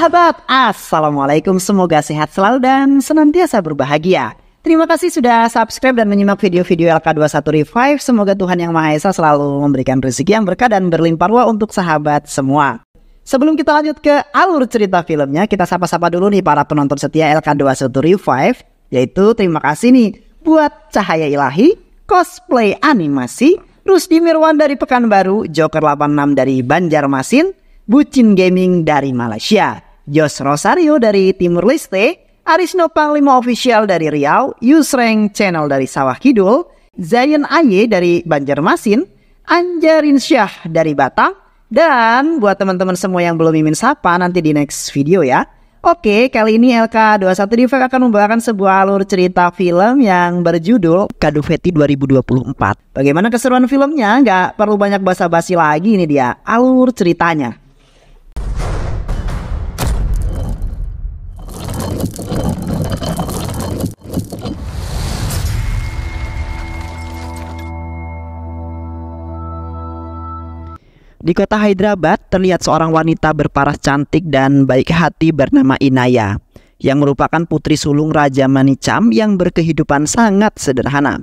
sahabat, Assalamualaikum semoga sehat selalu dan senantiasa berbahagia Terima kasih sudah subscribe dan menyimak video-video LK21 Revive Semoga Tuhan Yang Maha Esa selalu memberikan rezeki yang berkah dan berlimpah ruah untuk sahabat semua Sebelum kita lanjut ke alur cerita filmnya, kita sapa-sapa dulu nih para penonton setia LK21 Revive, yaitu terima kasih nih buat Cahaya Ilahi, Cosplay Animasi, Rusdi Mirwan dari Pekanbaru, Joker86 dari Banjarmasin, Bucin Gaming dari Malaysia. Jos Rosario dari Timur Leste, Arisno Panglima Official dari Riau, Yusreng Channel dari Sawah Kidul, Zayan Aye dari Banjarmasin, Anjarin Syah dari Batang, dan buat teman-teman semua yang belum mimin sapa nanti di next video ya. Oke, kali ini LK21 Divac akan membawakan sebuah alur cerita film yang berjudul Kadu Kadufeti 2024. Bagaimana keseruan filmnya? Nggak perlu banyak basa-basi lagi ini dia, alur ceritanya. Di kota Hyderabad terlihat seorang wanita berparas cantik dan baik hati bernama Inaya yang merupakan putri sulung Raja Manicam yang berkehidupan sangat sederhana.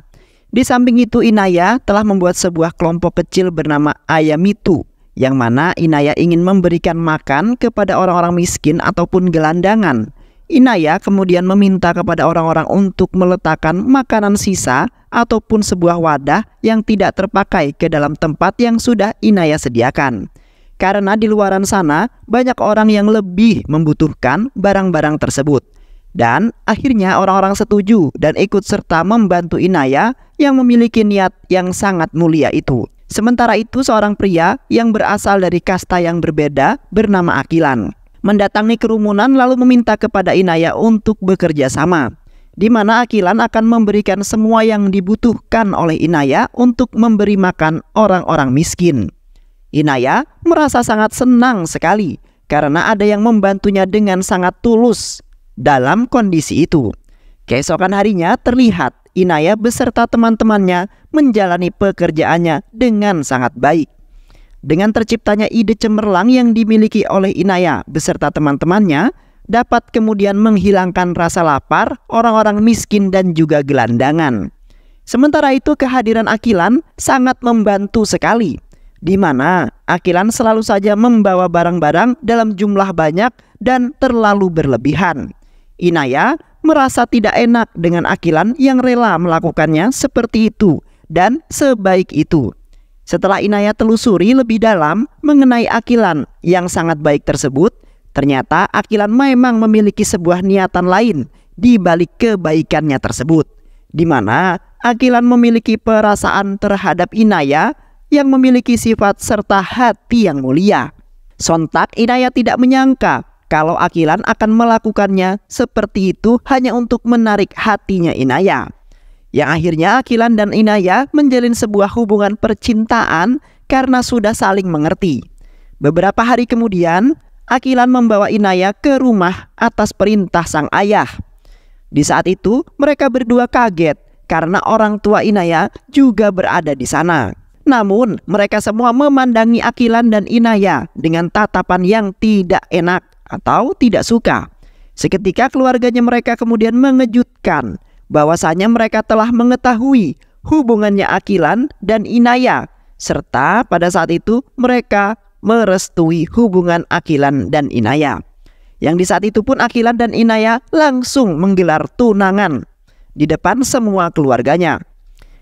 Di samping itu Inaya telah membuat sebuah kelompok kecil bernama Ayamitu yang mana Inaya ingin memberikan makan kepada orang-orang miskin ataupun gelandangan. Inaya kemudian meminta kepada orang-orang untuk meletakkan makanan sisa ataupun sebuah wadah yang tidak terpakai ke dalam tempat yang sudah Inaya sediakan. Karena di luaran sana banyak orang yang lebih membutuhkan barang-barang tersebut. Dan akhirnya orang-orang setuju dan ikut serta membantu Inaya yang memiliki niat yang sangat mulia itu. Sementara itu seorang pria yang berasal dari kasta yang berbeda bernama Akilan mendatangi kerumunan lalu meminta kepada Inaya untuk bekerja sama. Di mana Akilan akan memberikan semua yang dibutuhkan oleh Inaya untuk memberi makan orang-orang miskin. Inaya merasa sangat senang sekali karena ada yang membantunya dengan sangat tulus dalam kondisi itu. Keesokan harinya terlihat Inaya beserta teman-temannya menjalani pekerjaannya dengan sangat baik. Dengan terciptanya ide cemerlang yang dimiliki oleh Inaya beserta teman-temannya, dapat kemudian menghilangkan rasa lapar, orang-orang miskin dan juga gelandangan. Sementara itu kehadiran Akilan sangat membantu sekali di mana Akilan selalu saja membawa barang-barang dalam jumlah banyak dan terlalu berlebihan. Inaya merasa tidak enak dengan Akilan yang rela melakukannya seperti itu dan sebaik itu. Setelah Inaya telusuri lebih dalam mengenai Akilan yang sangat baik tersebut, ternyata Akilan memang memiliki sebuah niatan lain di balik kebaikannya tersebut, di mana Akilan memiliki perasaan terhadap Inaya yang memiliki sifat serta hati yang mulia. Sontak Inaya tidak menyangka kalau Akilan akan melakukannya seperti itu hanya untuk menarik hatinya Inaya. Yang akhirnya Kilan dan Inaya menjalin sebuah hubungan percintaan karena sudah saling mengerti. Beberapa hari kemudian, Akilan membawa Inaya ke rumah atas perintah sang ayah. Di saat itu, mereka berdua kaget karena orang tua Inaya juga berada di sana. Namun, mereka semua memandangi Akilan dan Inaya dengan tatapan yang tidak enak atau tidak suka. Seketika keluarganya mereka kemudian mengejutkan bahwasanya mereka telah mengetahui hubungannya Akilan dan Inaya, serta pada saat itu mereka merestui hubungan Akilan dan Inaya. Yang di saat itu pun Akilan dan Inaya langsung menggelar tunangan di depan semua keluarganya.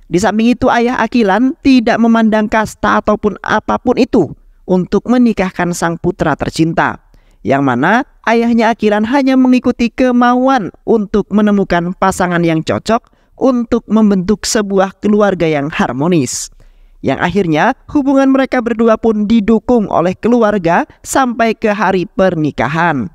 Di samping itu ayah Akilan tidak memandang kasta ataupun apapun itu untuk menikahkan sang putra tercinta yang mana ayahnya Akiran hanya mengikuti kemauan untuk menemukan pasangan yang cocok untuk membentuk sebuah keluarga yang harmonis. Yang akhirnya hubungan mereka berdua pun didukung oleh keluarga sampai ke hari pernikahan.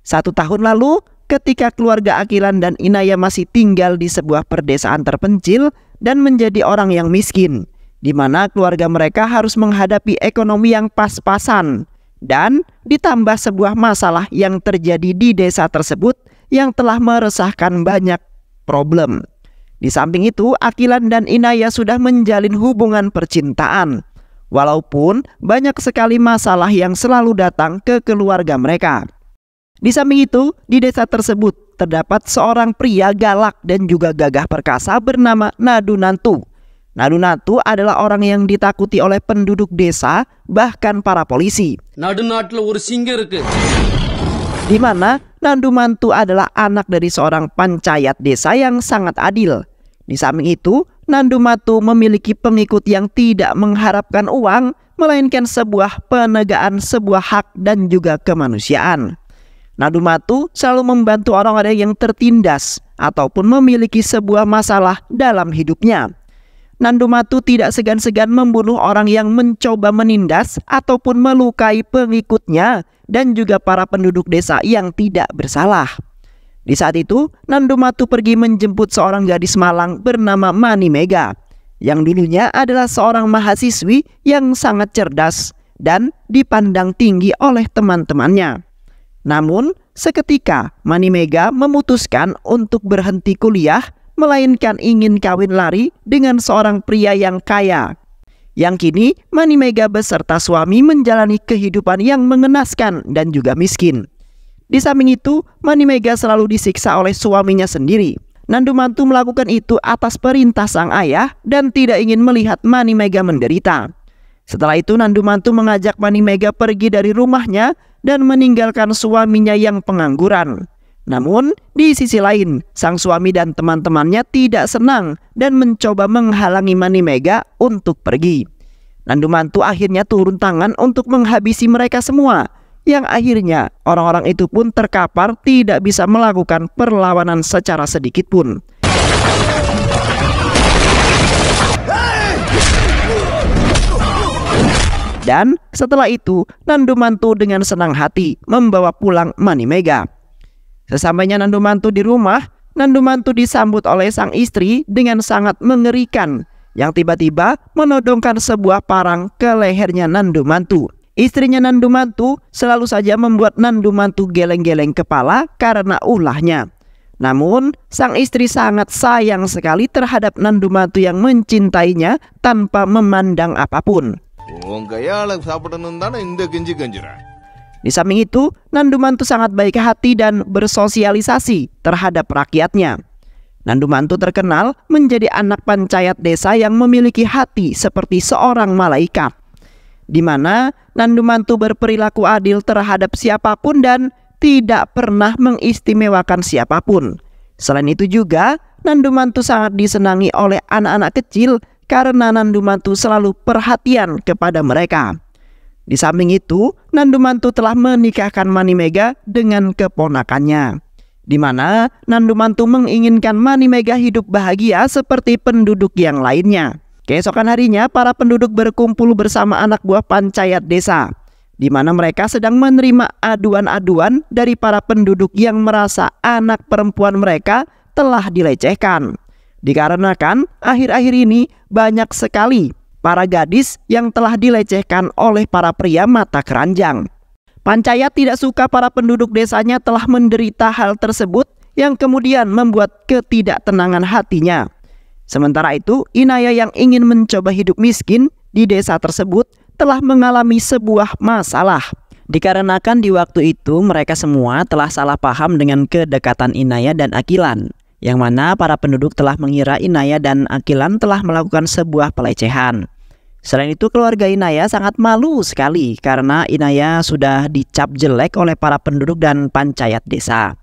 Satu tahun lalu, ketika keluarga Akilan dan Inaya masih tinggal di sebuah perdesaan terpencil dan menjadi orang yang miskin, di mana keluarga mereka harus menghadapi ekonomi yang pas-pasan dan ditambah sebuah masalah yang terjadi di desa tersebut yang telah meresahkan banyak problem. Di samping itu, Akilan dan Inaya sudah menjalin hubungan percintaan. Walaupun banyak sekali masalah yang selalu datang ke keluarga mereka. Di samping itu, di desa tersebut terdapat seorang pria galak dan juga gagah perkasa bernama Nadunantu Nadunatu adalah orang yang ditakuti oleh penduduk desa, bahkan para polisi. Di mana Nandumantu adalah anak dari seorang pancayat desa yang sangat adil. Di samping itu, Nandu Nandumatu memiliki pengikut yang tidak mengharapkan uang, melainkan sebuah penegaan sebuah hak dan juga kemanusiaan. Nandu Nadumatu selalu membantu orang-orang yang tertindas ataupun memiliki sebuah masalah dalam hidupnya. Nandumatu tidak segan-segan membunuh orang yang mencoba menindas ataupun melukai pengikutnya dan juga para penduduk desa yang tidak bersalah. Di saat itu, Nandumatu pergi menjemput seorang gadis Malang bernama Mani Mega, yang dulunya adalah seorang mahasiswi yang sangat cerdas dan dipandang tinggi oleh teman-temannya. Namun, seketika Mani Mega memutuskan untuk berhenti kuliah melainkan ingin kawin lari dengan seorang pria yang kaya. Yang kini, Mani Mega beserta suami menjalani kehidupan yang mengenaskan dan juga miskin. Di samping itu, Mani Mega selalu disiksa oleh suaminya sendiri. Nandu Mantu melakukan itu atas perintah sang ayah dan tidak ingin melihat Mani Mega menderita. Setelah itu Nandu Mantu mengajak Mani Mega pergi dari rumahnya dan meninggalkan suaminya yang pengangguran. Namun, di sisi lain, sang suami dan teman-temannya tidak senang dan mencoba menghalangi Mani Mega untuk pergi. Nandu Mantu akhirnya turun tangan untuk menghabisi mereka semua, yang akhirnya orang-orang itu pun terkapar tidak bisa melakukan perlawanan secara sedikit pun. Dan setelah itu, Nandu Mantu dengan senang hati membawa pulang Mani Mega. Sesampainya Nandu Mantu di rumah, Nandu Mantu disambut oleh sang istri dengan sangat mengerikan yang tiba-tiba menodongkan sebuah parang ke lehernya Nandu Mantu. Istrinya Nandu Mantu selalu saja membuat Nandu Mantu geleng-geleng kepala karena ulahnya. Namun, sang istri sangat sayang sekali terhadap Nandu Mantu yang mencintainya tanpa memandang apapun. Oh, ya, di samping itu, Mantu sangat baik hati dan bersosialisasi terhadap rakyatnya. Mantu terkenal menjadi anak pancayat desa yang memiliki hati seperti seorang malaikat. Di mana Mantu berperilaku adil terhadap siapapun dan tidak pernah mengistimewakan siapapun. Selain itu juga, Mantu sangat disenangi oleh anak-anak kecil karena Mantu selalu perhatian kepada mereka. Di samping itu, Nandu Mantu telah menikahkan Mani Mega dengan keponakannya. Di mana Mantu menginginkan Mani Mega hidup bahagia seperti penduduk yang lainnya. Keesokan harinya, para penduduk berkumpul bersama anak buah pancayat desa. Di mana mereka sedang menerima aduan-aduan dari para penduduk yang merasa anak perempuan mereka telah dilecehkan. Dikarenakan akhir-akhir ini banyak sekali para gadis yang telah dilecehkan oleh para pria mata keranjang. Pancaya tidak suka para penduduk desanya telah menderita hal tersebut yang kemudian membuat ketidaktenangan hatinya. Sementara itu, Inaya yang ingin mencoba hidup miskin di desa tersebut telah mengalami sebuah masalah. Dikarenakan di waktu itu mereka semua telah salah paham dengan kedekatan Inaya dan Akilan yang mana para penduduk telah mengira Inaya dan Akilan telah melakukan sebuah pelecehan. Selain itu, keluarga Inaya sangat malu sekali karena Inaya sudah dicap jelek oleh para penduduk dan pancayat desa.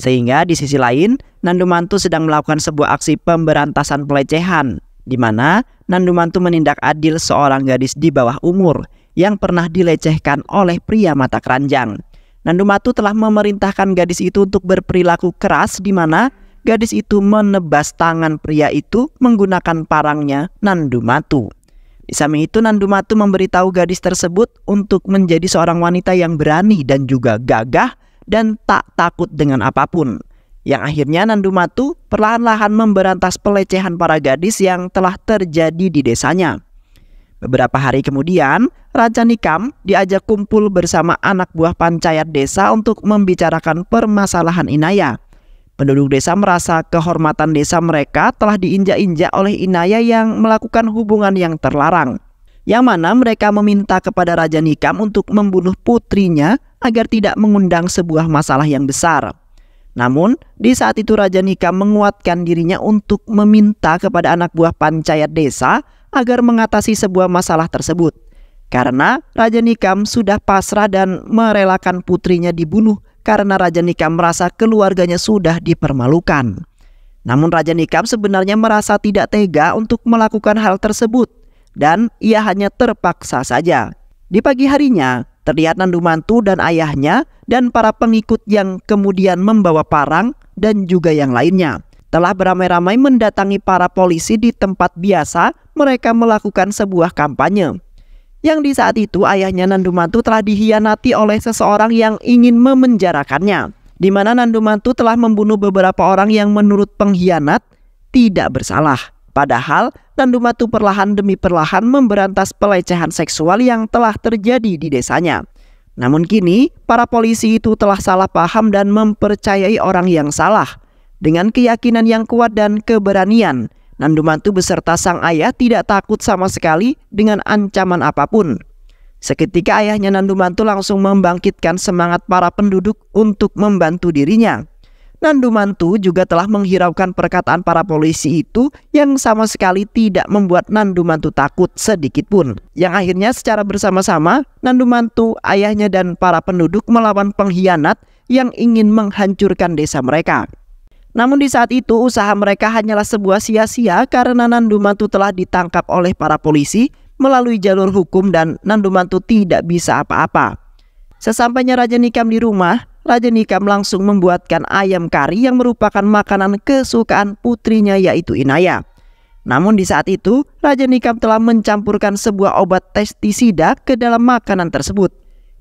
Sehingga di sisi lain, Nandumantu sedang melakukan sebuah aksi pemberantasan pelecehan, di mana Nandumantu menindak adil seorang gadis di bawah umur yang pernah dilecehkan oleh pria mata keranjang. Nandumantu telah memerintahkan gadis itu untuk berperilaku keras di mana gadis itu menebas tangan pria itu menggunakan parangnya Nandumatu. Di samping itu Nandumatu memberitahu gadis tersebut untuk menjadi seorang wanita yang berani dan juga gagah dan tak takut dengan apapun. Yang akhirnya Nandumatu perlahan-lahan memberantas pelecehan para gadis yang telah terjadi di desanya. Beberapa hari kemudian, Raja Nikam diajak kumpul bersama anak buah pancayat desa untuk membicarakan permasalahan Inaya. Penduduk desa merasa kehormatan desa mereka telah diinjak-injak oleh Inaya yang melakukan hubungan yang terlarang. Yang mana mereka meminta kepada Raja Nikam untuk membunuh putrinya agar tidak mengundang sebuah masalah yang besar. Namun, di saat itu Raja Nikam menguatkan dirinya untuk meminta kepada anak buah pancayat desa agar mengatasi sebuah masalah tersebut. Karena Raja Nikam sudah pasrah dan merelakan putrinya dibunuh karena Raja Nikam merasa keluarganya sudah dipermalukan. Namun Raja Nikam sebenarnya merasa tidak tega untuk melakukan hal tersebut dan ia hanya terpaksa saja. Di pagi harinya, terlihat Nandumantu dan ayahnya dan para pengikut yang kemudian membawa parang dan juga yang lainnya. Telah beramai-ramai mendatangi para polisi di tempat biasa mereka melakukan sebuah kampanye yang di saat itu ayahnya Nandumantu telah dihianati oleh seseorang yang ingin memenjarakannya. Di mana Nandumantu telah membunuh beberapa orang yang menurut pengkhianat tidak bersalah. Padahal Nandumantu perlahan demi perlahan memberantas pelecehan seksual yang telah terjadi di desanya. Namun kini, para polisi itu telah salah paham dan mempercayai orang yang salah. Dengan keyakinan yang kuat dan keberanian, Nandumantu beserta sang ayah tidak takut sama sekali dengan ancaman apapun. Seketika ayahnya Nandumantu langsung membangkitkan semangat para penduduk untuk membantu dirinya. Nandumantu juga telah menghiraukan perkataan para polisi itu yang sama sekali tidak membuat Nandumantu takut sedikit pun. Yang akhirnya secara bersama-sama Nandumantu, ayahnya dan para penduduk melawan pengkhianat yang ingin menghancurkan desa mereka. Namun di saat itu usaha mereka hanyalah sebuah sia-sia karena Nandumantu telah ditangkap oleh para polisi melalui jalur hukum dan Nandumantu tidak bisa apa-apa. Sesampainya Raja Nikam di rumah, Raja Nikam langsung membuatkan ayam kari yang merupakan makanan kesukaan putrinya yaitu Inaya. Namun di saat itu, Raja Nikam telah mencampurkan sebuah obat pestisida ke dalam makanan tersebut,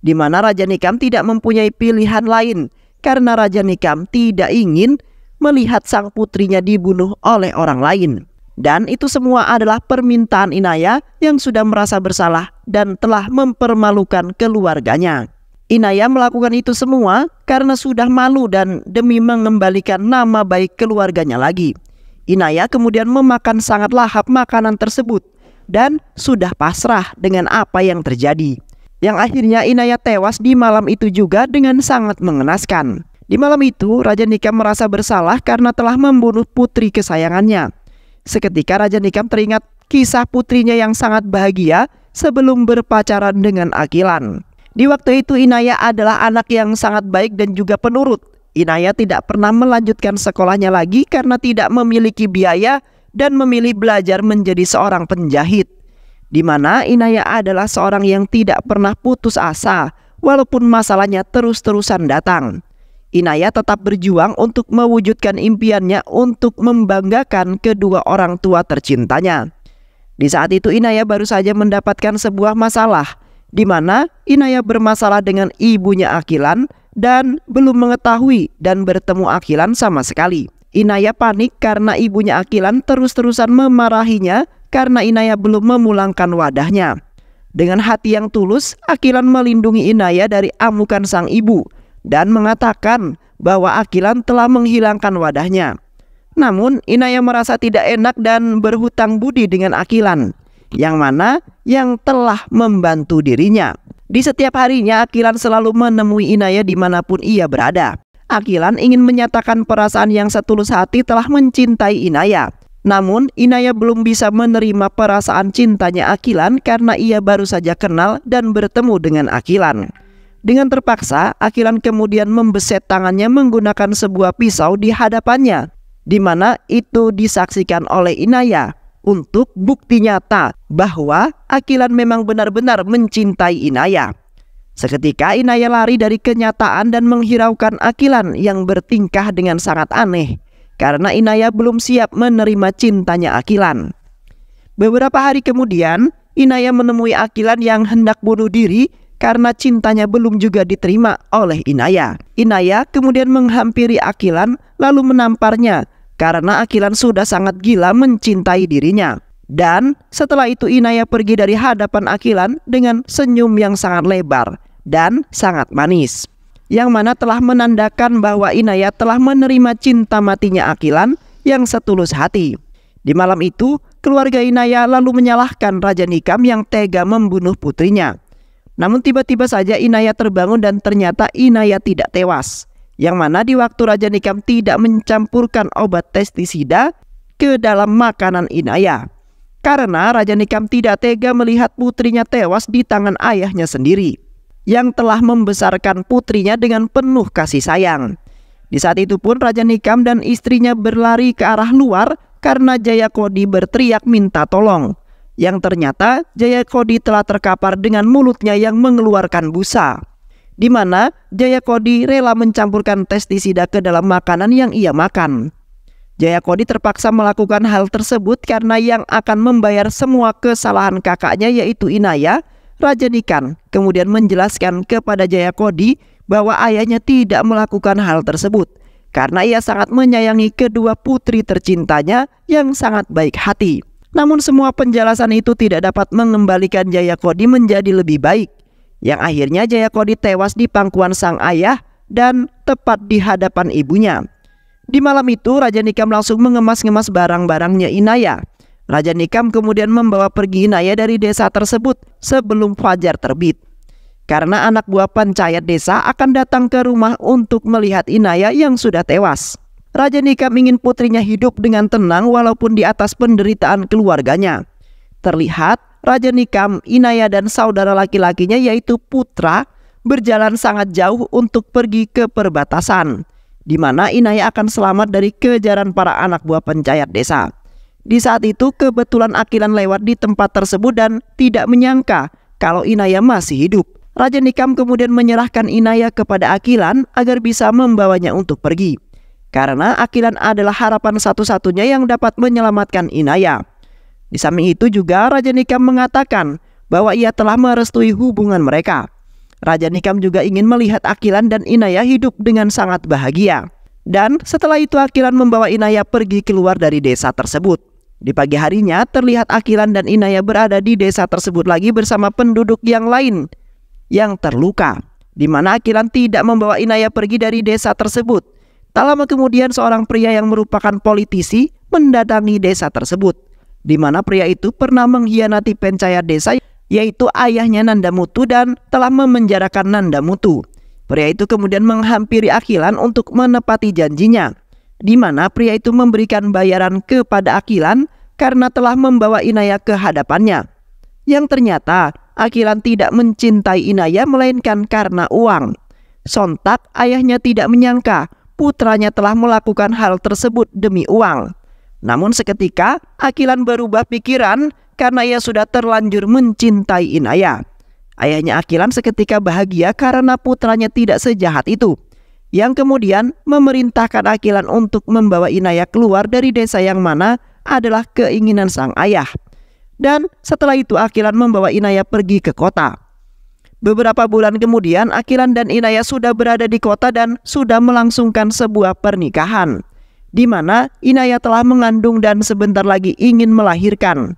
di mana Raja Nikam tidak mempunyai pilihan lain karena Raja Nikam tidak ingin melihat sang putrinya dibunuh oleh orang lain. Dan itu semua adalah permintaan Inaya yang sudah merasa bersalah dan telah mempermalukan keluarganya. Inaya melakukan itu semua karena sudah malu dan demi mengembalikan nama baik keluarganya lagi. Inaya kemudian memakan sangat lahap makanan tersebut dan sudah pasrah dengan apa yang terjadi. Yang akhirnya Inaya tewas di malam itu juga dengan sangat mengenaskan. Di malam itu, Raja Nikam merasa bersalah karena telah membunuh putri kesayangannya. Seketika Raja Nikam teringat kisah putrinya yang sangat bahagia sebelum berpacaran dengan Akilan. Di waktu itu Inaya adalah anak yang sangat baik dan juga penurut. Inaya tidak pernah melanjutkan sekolahnya lagi karena tidak memiliki biaya dan memilih belajar menjadi seorang penjahit. Di mana Inaya adalah seorang yang tidak pernah putus asa walaupun masalahnya terus-terusan datang. Inaya tetap berjuang untuk mewujudkan impiannya untuk membanggakan kedua orang tua tercintanya. Di saat itu Inaya baru saja mendapatkan sebuah masalah di mana Inaya bermasalah dengan ibunya Akilan dan belum mengetahui dan bertemu Akilan sama sekali. Inaya panik karena ibunya Akilan terus-terusan memarahinya karena Inaya belum memulangkan wadahnya. Dengan hati yang tulus, Akilan melindungi Inaya dari amukan sang ibu dan mengatakan bahwa Akilan telah menghilangkan wadahnya. Namun Inaya merasa tidak enak dan berhutang budi dengan Akilan yang mana yang telah membantu dirinya. Di setiap harinya Akilan selalu menemui Inaya dimanapun ia berada. Akilan ingin menyatakan perasaan yang setulus hati telah mencintai Inaya. Namun, Inaya belum bisa menerima perasaan cintanya Akilan karena ia baru saja kenal dan bertemu dengan Akilan. Dengan terpaksa, Akilan kemudian membeset tangannya menggunakan sebuah pisau di hadapannya, di mana itu disaksikan oleh Inaya untuk bukti nyata bahwa Akilan memang benar-benar mencintai Inaya. Seketika Inaya lari dari kenyataan dan menghiraukan Akilan yang bertingkah dengan sangat aneh karena Inaya belum siap menerima cintanya Akilan. Beberapa hari kemudian, Inaya menemui Akilan yang hendak bunuh diri karena cintanya belum juga diterima oleh Inaya. Inaya kemudian menghampiri Akilan lalu menamparnya karena Akilan sudah sangat gila mencintai dirinya. Dan setelah itu Inaya pergi dari hadapan Akilan dengan senyum yang sangat lebar dan sangat manis. Yang mana telah menandakan bahwa Inaya telah menerima cinta matinya Akilan yang setulus hati. Di malam itu, keluarga Inaya lalu menyalahkan Raja Nikam yang tega membunuh putrinya. Namun tiba-tiba saja Inaya terbangun dan ternyata Inaya tidak tewas. Yang mana di waktu Raja Nikam tidak mencampurkan obat testisida ke dalam makanan Inaya. Karena Raja Nikam tidak tega melihat putrinya tewas di tangan ayahnya sendiri. Yang telah membesarkan putrinya dengan penuh kasih sayang. Di saat itu pun Raja Nikam dan istrinya berlari ke arah luar karena Jayakodi berteriak minta tolong yang ternyata Jayakodi telah terkapar dengan mulutnya yang mengeluarkan busa. Di mana Jayakodi rela mencampurkan pestisida ke dalam makanan yang ia makan. Jayakodi terpaksa melakukan hal tersebut karena yang akan membayar semua kesalahan kakaknya yaitu Inaya, Raja Nikan, kemudian menjelaskan kepada Jayakodi bahwa ayahnya tidak melakukan hal tersebut karena ia sangat menyayangi kedua putri tercintanya yang sangat baik hati. Namun semua penjelasan itu tidak dapat mengembalikan Jayakodi menjadi lebih baik. Yang akhirnya Jayakodi tewas di pangkuan sang ayah dan tepat di hadapan ibunya. Di malam itu Raja Nikam langsung mengemas-ngemas barang-barangnya Inaya. Raja Nikam kemudian membawa pergi Inaya dari desa tersebut sebelum fajar terbit. Karena anak buah pencayat desa akan datang ke rumah untuk melihat Inaya yang sudah tewas. Raja Nikam ingin putrinya hidup dengan tenang walaupun di atas penderitaan keluarganya. Terlihat Raja Nikam, Inaya dan saudara laki-lakinya yaitu Putra berjalan sangat jauh untuk pergi ke perbatasan, di mana Inaya akan selamat dari kejaran para anak buah pencayat desa. Di saat itu kebetulan Akilan lewat di tempat tersebut dan tidak menyangka kalau Inaya masih hidup. Raja Nikam kemudian menyerahkan Inaya kepada Akilan agar bisa membawanya untuk pergi. Karena Akilan adalah harapan satu-satunya yang dapat menyelamatkan Inaya. Di samping itu juga Raja Nikam mengatakan bahwa ia telah merestui hubungan mereka. Raja Nikam juga ingin melihat Akilan dan Inaya hidup dengan sangat bahagia. Dan setelah itu Akilan membawa Inaya pergi keluar dari desa tersebut. Di pagi harinya terlihat Akilan dan Inaya berada di desa tersebut lagi bersama penduduk yang lain yang terluka. Di mana Akilan tidak membawa Inaya pergi dari desa tersebut. Tak lama kemudian seorang pria yang merupakan politisi mendatangi desa tersebut. Di mana pria itu pernah mengkhianati pencaya desa yaitu ayahnya Nanda Mutu dan telah memenjarakan Nanda Mutu. Pria itu kemudian menghampiri Akilan untuk menepati janjinya. Di mana pria itu memberikan bayaran kepada Akilan karena telah membawa Inaya ke hadapannya. Yang ternyata Akilan tidak mencintai Inaya melainkan karena uang. Sontak ayahnya tidak menyangka putranya telah melakukan hal tersebut demi uang. Namun seketika, Akilan berubah pikiran karena ia sudah terlanjur mencintai Inaya. Ayahnya Akilan seketika bahagia karena putranya tidak sejahat itu. Yang kemudian memerintahkan Akilan untuk membawa Inaya keluar dari desa yang mana adalah keinginan sang ayah. Dan setelah itu Akilan membawa Inaya pergi ke kota. Beberapa bulan kemudian, Akilan dan Inaya sudah berada di kota dan sudah melangsungkan sebuah pernikahan, di mana Inaya telah mengandung dan sebentar lagi ingin melahirkan.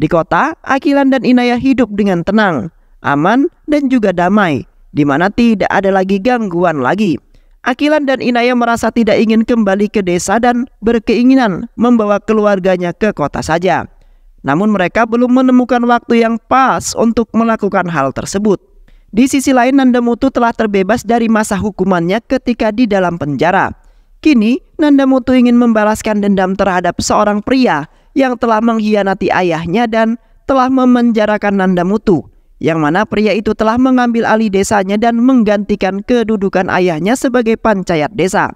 Di kota, Akilan dan Inaya hidup dengan tenang, aman, dan juga damai, di mana tidak ada lagi gangguan lagi. Akilan dan Inaya merasa tidak ingin kembali ke desa dan berkeinginan membawa keluarganya ke kota saja. Namun mereka belum menemukan waktu yang pas untuk melakukan hal tersebut. Di sisi lain, Nanda Mutu telah terbebas dari masa hukumannya ketika di dalam penjara. Kini, Nanda Mutu ingin membalaskan dendam terhadap seorang pria yang telah mengkhianati ayahnya dan telah memenjarakan Nanda Mutu, yang mana pria itu telah mengambil alih desanya dan menggantikan kedudukan ayahnya sebagai pancayat desa.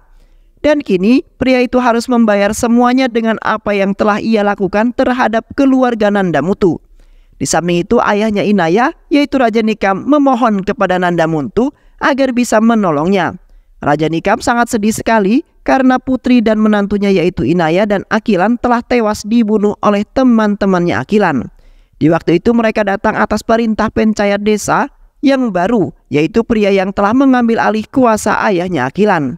Dan kini, pria itu harus membayar semuanya dengan apa yang telah ia lakukan terhadap keluarga Nanda Mutu. Di samping itu ayahnya Inaya, yaitu Raja Nikam, memohon kepada Nanda Muntu agar bisa menolongnya. Raja Nikam sangat sedih sekali karena putri dan menantunya yaitu Inaya dan Akilan telah tewas dibunuh oleh teman-temannya Akilan. Di waktu itu mereka datang atas perintah pencaya desa yang baru yaitu pria yang telah mengambil alih kuasa ayahnya Akilan.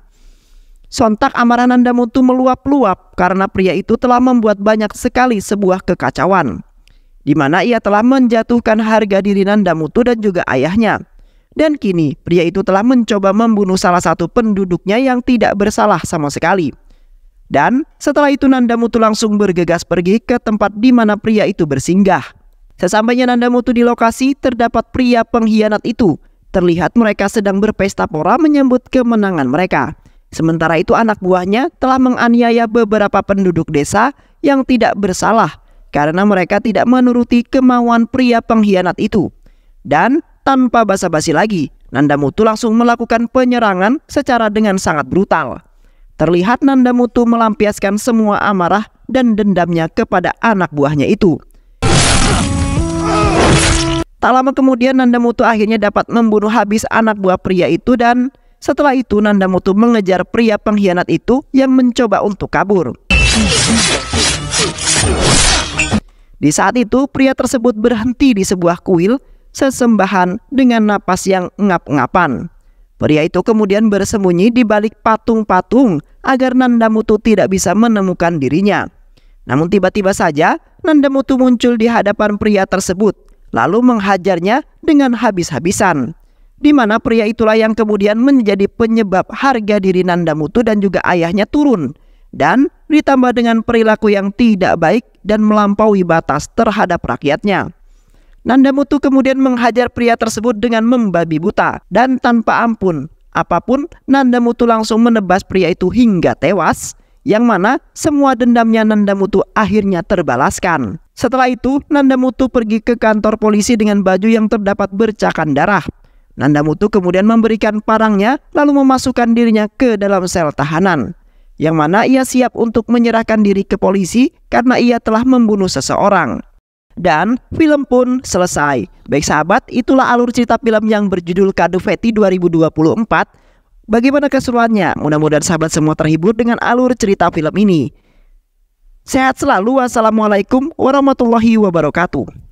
Sontak amarah Nanda Muntu meluap-luap karena pria itu telah membuat banyak sekali sebuah kekacauan di mana ia telah menjatuhkan harga diri Nanda Mutu dan juga ayahnya. Dan kini, pria itu telah mencoba membunuh salah satu penduduknya yang tidak bersalah sama sekali. Dan setelah itu Nanda Mutu langsung bergegas pergi ke tempat di mana pria itu bersinggah. Sesampainya Nanda Mutu di lokasi, terdapat pria pengkhianat itu. Terlihat mereka sedang berpesta pora menyambut kemenangan mereka. Sementara itu anak buahnya telah menganiaya beberapa penduduk desa yang tidak bersalah karena mereka tidak menuruti kemauan pria pengkhianat itu. Dan tanpa basa-basi lagi, Nanda Mutu langsung melakukan penyerangan secara dengan sangat brutal. Terlihat Nanda Mutu melampiaskan semua amarah dan dendamnya kepada anak buahnya itu. Tak lama kemudian Nanda Mutu akhirnya dapat membunuh habis anak buah pria itu dan setelah itu Nanda Mutu mengejar pria pengkhianat itu yang mencoba untuk kabur. Di saat itu, pria tersebut berhenti di sebuah kuil sesembahan dengan napas yang ngap-ngapan. Pria itu kemudian bersembunyi di balik patung-patung agar Nanda Mutu tidak bisa menemukan dirinya. Namun tiba-tiba saja Nanda Mutu muncul di hadapan pria tersebut lalu menghajarnya dengan habis-habisan. Di mana pria itulah yang kemudian menjadi penyebab harga diri Nanda Mutu dan juga ayahnya turun dan ditambah dengan perilaku yang tidak baik dan melampaui batas terhadap rakyatnya. Nandamutu kemudian menghajar pria tersebut dengan membabi buta dan tanpa ampun. Apapun, Nandamutu langsung menebas pria itu hingga tewas, yang mana semua dendamnya Nandamutu akhirnya terbalaskan. Setelah itu, Nandamutu pergi ke kantor polisi dengan baju yang terdapat bercakan darah. Nandamutu kemudian memberikan parangnya lalu memasukkan dirinya ke dalam sel tahanan yang mana ia siap untuk menyerahkan diri ke polisi karena ia telah membunuh seseorang. Dan film pun selesai. Baik sahabat, itulah alur cerita film yang berjudul Kado Feti 2024. Bagaimana keseruannya? Mudah-mudahan sahabat semua terhibur dengan alur cerita film ini. Sehat selalu. Wassalamualaikum warahmatullahi wabarakatuh.